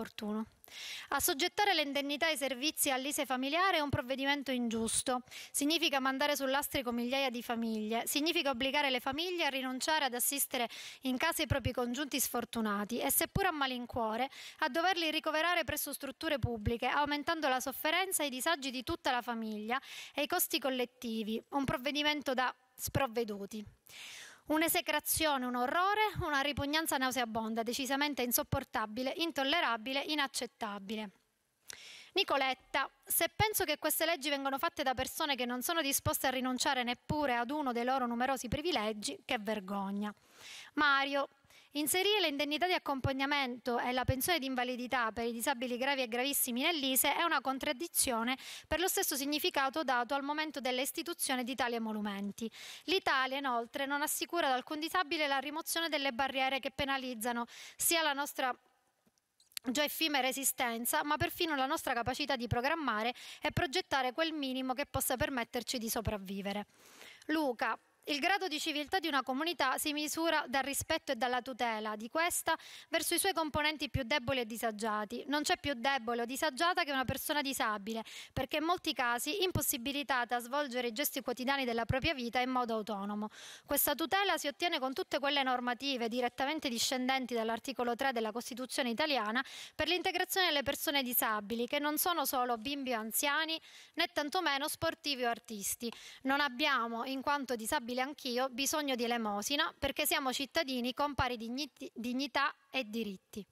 opportuno. Assoggettare le indennità ai servizi all'ISE familiare è un provvedimento ingiusto. Significa mandare sull'astrico migliaia di famiglie, significa obbligare le famiglie a rinunciare ad assistere in casa i propri congiunti sfortunati e, seppur a malincuore, a doverli ricoverare presso strutture pubbliche, aumentando la sofferenza e i disagi di tutta la famiglia e i costi collettivi. Un provvedimento da sprovveduti. Un'esecrazione, un orrore, una ripugnanza nauseabonda, decisamente insopportabile, intollerabile, inaccettabile. Nicoletta, se penso che queste leggi vengono fatte da persone che non sono disposte a rinunciare neppure ad uno dei loro numerosi privilegi, che vergogna. Mario, Inserire l'indennità di accompagnamento e la pensione di invalidità per i disabili gravi e gravissimi nell'ISE è una contraddizione per lo stesso significato dato al momento dell'istituzione di tali emolumenti. L'Italia inoltre non assicura ad alcun disabile la rimozione delle barriere che penalizzano sia la nostra già effimera esistenza, ma perfino la nostra capacità di programmare e progettare quel minimo che possa permetterci di sopravvivere. Luca, il grado di civiltà di una comunità si misura dal rispetto e dalla tutela di questa verso i suoi componenti più deboli e disagiati. Non c'è più debole o disagiata che una persona disabile, perché in molti casi impossibilitata a svolgere i gesti quotidiani della propria vita in modo autonomo. Questa tutela si ottiene con tutte quelle normative direttamente discendenti dall'articolo 3 della Costituzione italiana per l'integrazione delle persone disabili, che non sono solo bimbi o anziani, né tantomeno sportivi o artisti. Non abbiamo, in quanto disabili disabile anch'io, bisogno di elemosina perché siamo cittadini con pari dignità e diritti.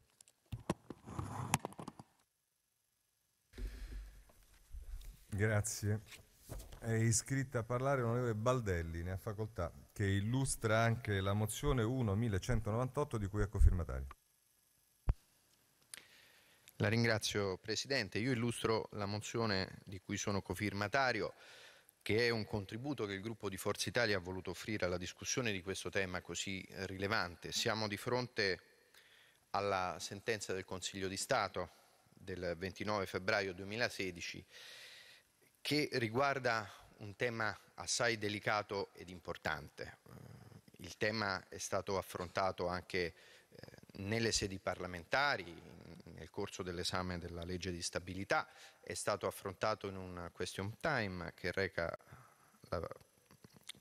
Grazie. È iscritta a parlare l'onorevole Baldelli, ne ha facoltà, che illustra anche la mozione 1.1198 di cui è cofirmatario. La ringrazio Presidente. Io illustro la mozione di cui sono cofirmatario che è un contributo che il gruppo di Forza Italia ha voluto offrire alla discussione di questo tema così eh, rilevante. Siamo di fronte alla sentenza del Consiglio di Stato del 29 febbraio 2016 che riguarda un tema assai delicato ed importante. Eh, il tema è stato affrontato anche eh, nelle sedi parlamentari, nel corso dell'esame della legge di stabilità, è stato affrontato in un question time che reca la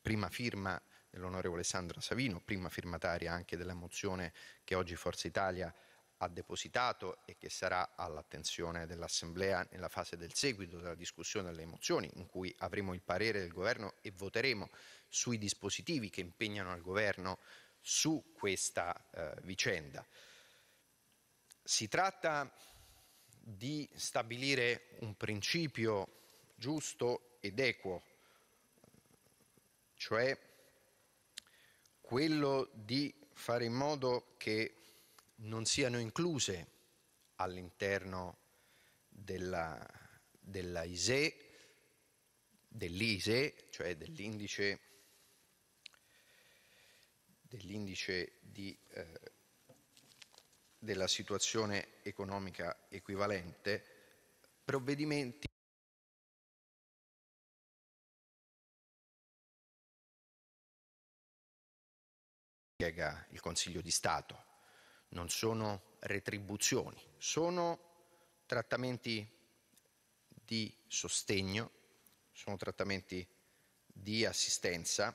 prima firma dell'onorevole Sandra Savino, prima firmataria anche della mozione che oggi Forza Italia ha depositato e che sarà all'attenzione dell'Assemblea nella fase del seguito della discussione delle mozioni, in cui avremo il parere del Governo e voteremo sui dispositivi che impegnano il Governo su questa eh, vicenda. Si tratta di stabilire un principio giusto ed equo cioè quello di fare in modo che non siano incluse all'interno della, della ISE, dell'ISE, cioè dell'indice, dell'indice di, eh, della situazione economica equivalente, provvedimenti spiega il Consiglio di Stato, non sono retribuzioni, sono trattamenti di sostegno, sono trattamenti di assistenza,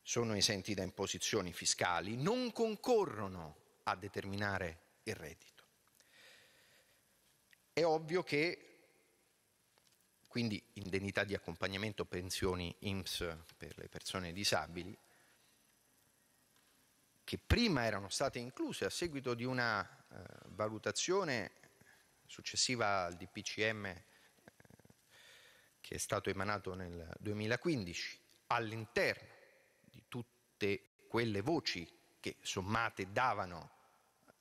sono esenti da imposizioni fiscali, non concorrono a determinare il reddito. È ovvio che quindi indennità di accompagnamento, pensioni IMSS per le persone disabili che prima erano state incluse a seguito di una eh, valutazione successiva al DPCM eh, che è stato emanato nel 2015 all'interno di tutte quelle voci che sommate davano eh,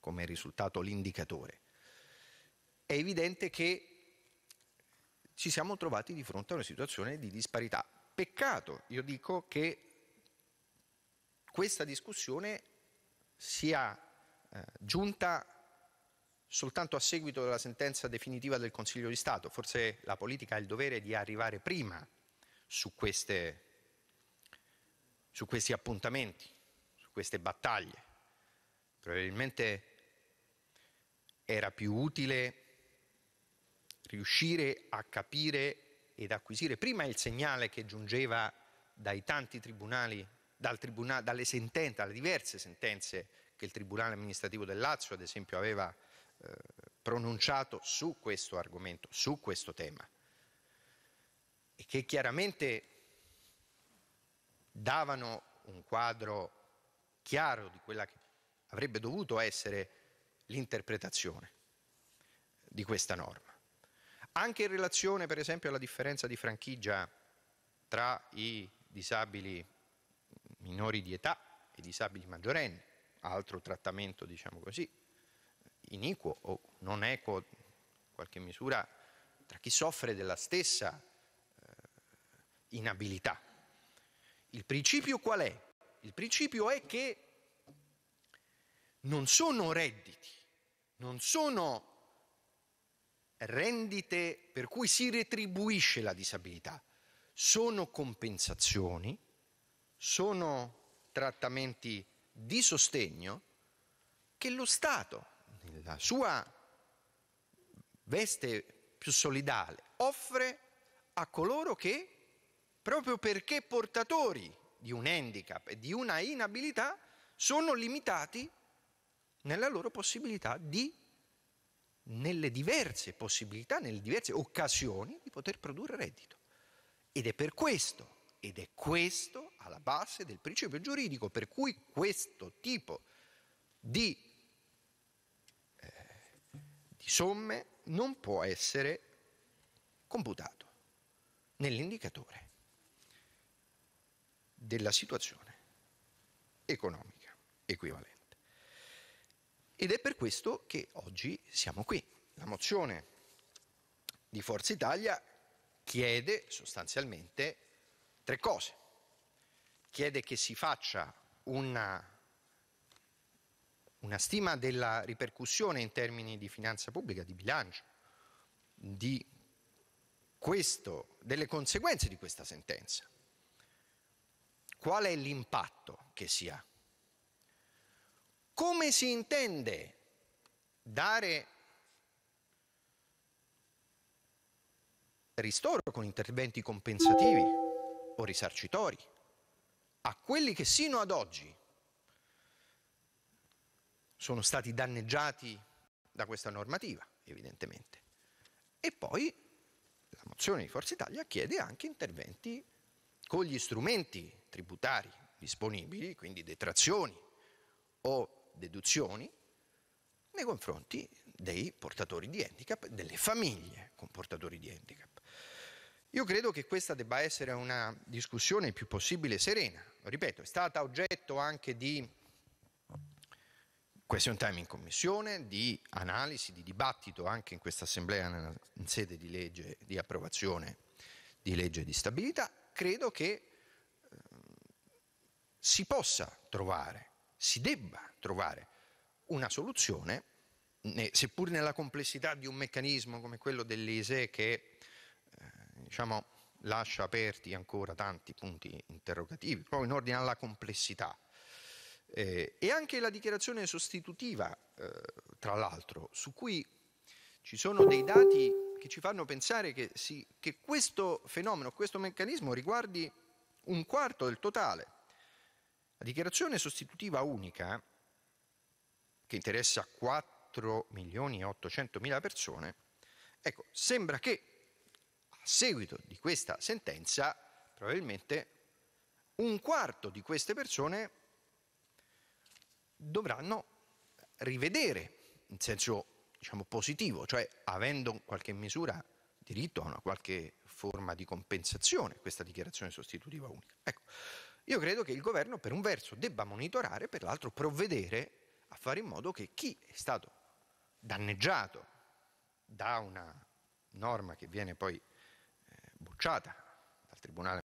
come risultato l'indicatore. È evidente che ci siamo trovati di fronte a una situazione di disparità. Peccato, io dico, che questa discussione sia eh, giunta soltanto a seguito della sentenza definitiva del Consiglio di Stato. Forse la politica ha il dovere di arrivare prima su, queste, su questi appuntamenti, su queste battaglie. Probabilmente era più utile riuscire a capire ed acquisire prima il segnale che giungeva dai tanti tribunali dal dalle sentenze, dalle diverse sentenze che il Tribunale amministrativo del Lazio, ad esempio, aveva eh, pronunciato su questo argomento, su questo tema, e che chiaramente davano un quadro chiaro di quella che avrebbe dovuto essere l'interpretazione di questa norma. Anche in relazione, per esempio, alla differenza di franchigia tra i disabili minori di età e disabili maggiorenni, altro trattamento, diciamo così, iniquo o non equo, in qualche misura, tra chi soffre della stessa eh, inabilità. Il principio qual è? Il principio è che non sono redditi, non sono rendite per cui si retribuisce la disabilità, sono compensazioni sono trattamenti di sostegno che lo Stato, nella sua veste più solidale, offre a coloro che, proprio perché portatori di un handicap e di una inabilità, sono limitati nella loro possibilità di, nelle diverse possibilità, nelle diverse occasioni di poter produrre reddito. Ed è per questo ed è questo alla base del principio giuridico per cui questo tipo di, eh, di somme non può essere computato nell'indicatore della situazione economica equivalente. Ed è per questo che oggi siamo qui. La mozione di Forza Italia chiede sostanzialmente tre cose. Chiede che si faccia una, una stima della ripercussione in termini di finanza pubblica, di bilancio, di questo, delle conseguenze di questa sentenza. Qual è l'impatto che si ha? Come si intende dare ristoro con interventi compensativi? o risarcitori a quelli che sino ad oggi sono stati danneggiati da questa normativa, evidentemente. E poi la mozione di Forza Italia chiede anche interventi con gli strumenti tributari disponibili, quindi detrazioni o deduzioni, nei confronti dei portatori di handicap, delle famiglie con portatori di handicap. Io credo che questa debba essere una discussione il più possibile serena. Ripeto, è stata oggetto anche di question time in commissione, di analisi, di dibattito anche in questa assemblea in sede di legge di approvazione di legge di stabilità. Credo che ehm, si possa trovare, si debba trovare una soluzione, seppur nella complessità di un meccanismo come quello dell'ISE che diciamo, lascia aperti ancora tanti punti interrogativi, proprio in ordine alla complessità. Eh, e anche la dichiarazione sostitutiva, eh, tra l'altro, su cui ci sono dei dati che ci fanno pensare che, si, che questo fenomeno, questo meccanismo riguardi un quarto del totale. La dichiarazione sostitutiva unica, che interessa 4 milioni e 800 mila persone, ecco, sembra che a seguito di questa sentenza, probabilmente un quarto di queste persone dovranno rivedere in senso diciamo, positivo, cioè avendo in qualche misura diritto a una qualche forma di compensazione, questa dichiarazione sostitutiva unica. Ecco, io credo che il governo per un verso debba monitorare, per l'altro provvedere a fare in modo che chi è stato danneggiato da una norma che viene poi bocciata dal tribunale